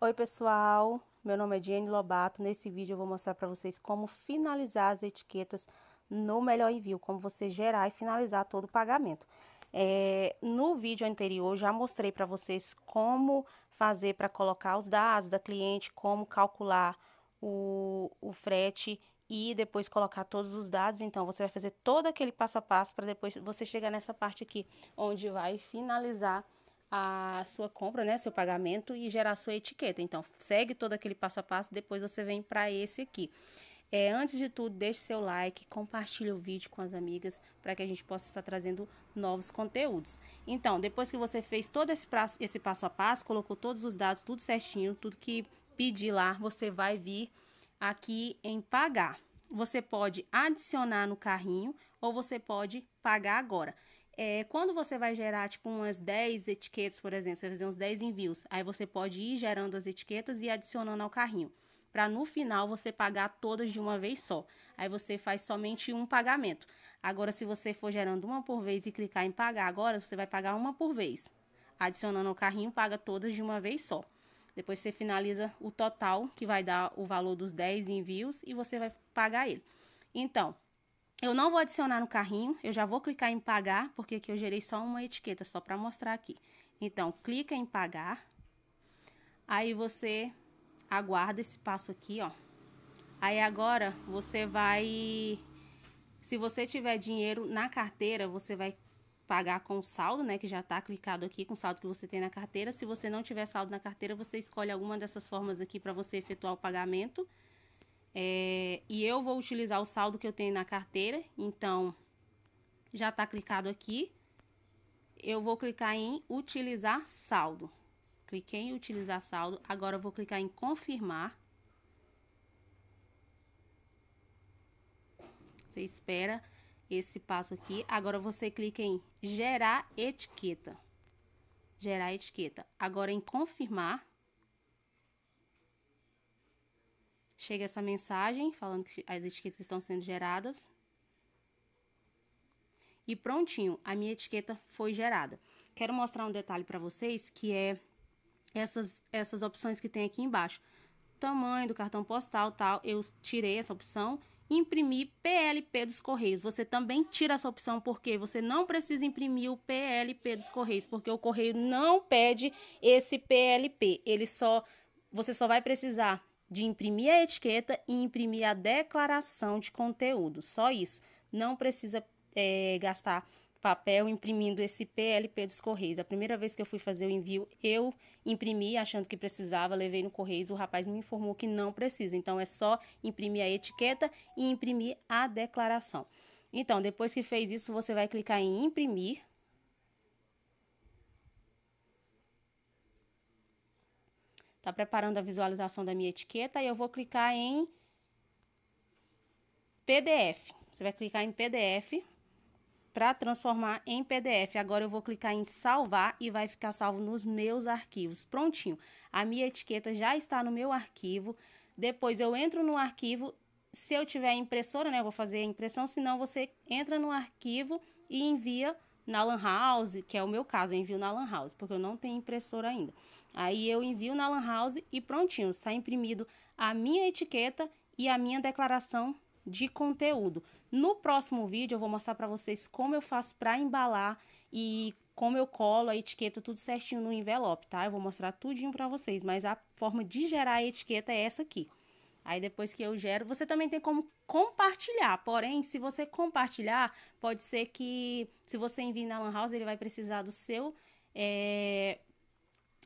Oi pessoal, meu nome é Jenny Lobato. Nesse vídeo eu vou mostrar para vocês como finalizar as etiquetas no Melhor Envio, como você gerar e finalizar todo o pagamento. É, no vídeo anterior já mostrei para vocês como fazer para colocar os dados da cliente, como calcular o, o frete e depois colocar todos os dados. Então, você vai fazer todo aquele passo a passo para depois você chegar nessa parte aqui, onde vai finalizar a sua compra, né, seu pagamento e gerar sua etiqueta. Então, segue todo aquele passo a passo, depois você vem para esse aqui. É, antes de tudo, deixe seu like, compartilhe o vídeo com as amigas para que a gente possa estar trazendo novos conteúdos. Então, depois que você fez todo esse, pra, esse passo a passo, colocou todos os dados, tudo certinho, tudo que pedir lá, você vai vir aqui em pagar. Você pode adicionar no carrinho ou você pode pagar agora. É, quando você vai gerar, tipo, umas 10 etiquetas, por exemplo, você vai fazer uns 10 envios, aí você pode ir gerando as etiquetas e adicionando ao carrinho, para no final você pagar todas de uma vez só. Aí você faz somente um pagamento. Agora, se você for gerando uma por vez e clicar em pagar agora, você vai pagar uma por vez. Adicionando ao carrinho, paga todas de uma vez só. Depois você finaliza o total, que vai dar o valor dos 10 envios, e você vai pagar ele. Então, eu não vou adicionar no carrinho, eu já vou clicar em pagar, porque aqui eu gerei só uma etiqueta, só para mostrar aqui. Então, clica em pagar, aí você aguarda esse passo aqui, ó. Aí agora, você vai... Se você tiver dinheiro na carteira, você vai pagar com saldo, né, que já tá clicado aqui com o saldo que você tem na carteira. Se você não tiver saldo na carteira, você escolhe alguma dessas formas aqui para você efetuar o pagamento. É, e eu vou utilizar o saldo que eu tenho na carteira, então já está clicado aqui. Eu vou clicar em utilizar saldo. Cliquei em utilizar saldo, agora eu vou clicar em confirmar. Você espera esse passo aqui. Agora você clica em gerar etiqueta. Gerar etiqueta. Agora em confirmar. chega essa mensagem falando que as etiquetas estão sendo geradas. E prontinho, a minha etiqueta foi gerada. Quero mostrar um detalhe para vocês que é essas, essas opções que tem aqui embaixo. Tamanho do cartão postal, tal. Eu tirei essa opção imprimir PLP dos Correios. Você também tira essa opção porque você não precisa imprimir o PLP dos Correios, porque o correio não pede esse PLP. Ele só você só vai precisar de imprimir a etiqueta e imprimir a declaração de conteúdo. Só isso. Não precisa é, gastar papel imprimindo esse PLP dos Correios. A primeira vez que eu fui fazer o envio, eu imprimi achando que precisava, levei no Correios, o rapaz me informou que não precisa. Então é só imprimir a etiqueta e imprimir a declaração. Então, depois que fez isso, você vai clicar em imprimir Está preparando a visualização da minha etiqueta e eu vou clicar em PDF. Você vai clicar em PDF para transformar em PDF. Agora eu vou clicar em salvar e vai ficar salvo nos meus arquivos. Prontinho. A minha etiqueta já está no meu arquivo. Depois eu entro no arquivo. Se eu tiver impressora, né, eu vou fazer a impressão, senão você entra no arquivo e envia na Lan House, que é o meu caso, eu envio na Lan House, porque eu não tenho impressora ainda. Aí eu envio na Lan House e prontinho, sai imprimido a minha etiqueta e a minha declaração de conteúdo. No próximo vídeo eu vou mostrar para vocês como eu faço para embalar e como eu colo a etiqueta tudo certinho no envelope, tá? Eu vou mostrar tudinho para vocês, mas a forma de gerar a etiqueta é essa aqui. Aí depois que eu gero, você também tem como compartilhar. Porém, se você compartilhar, pode ser que se você enviar na Lan House, ele vai precisar do seu é,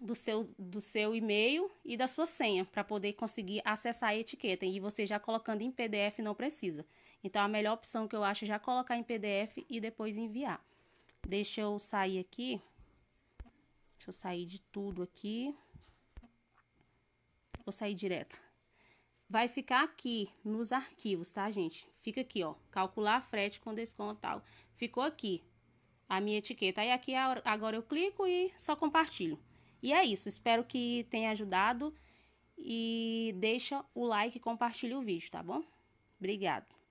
do seu do seu e-mail e da sua senha para poder conseguir acessar a etiqueta. E você já colocando em PDF não precisa. Então a melhor opção que eu acho é já colocar em PDF e depois enviar. Deixa eu sair aqui. Deixa eu sair de tudo aqui. Vou sair direto vai ficar aqui nos arquivos, tá, gente? Fica aqui, ó, calcular frete com desconto tal. Ficou aqui a minha etiqueta. Aí aqui agora eu clico e só compartilho. E é isso, espero que tenha ajudado e deixa o like e compartilha o vídeo, tá bom? Obrigado.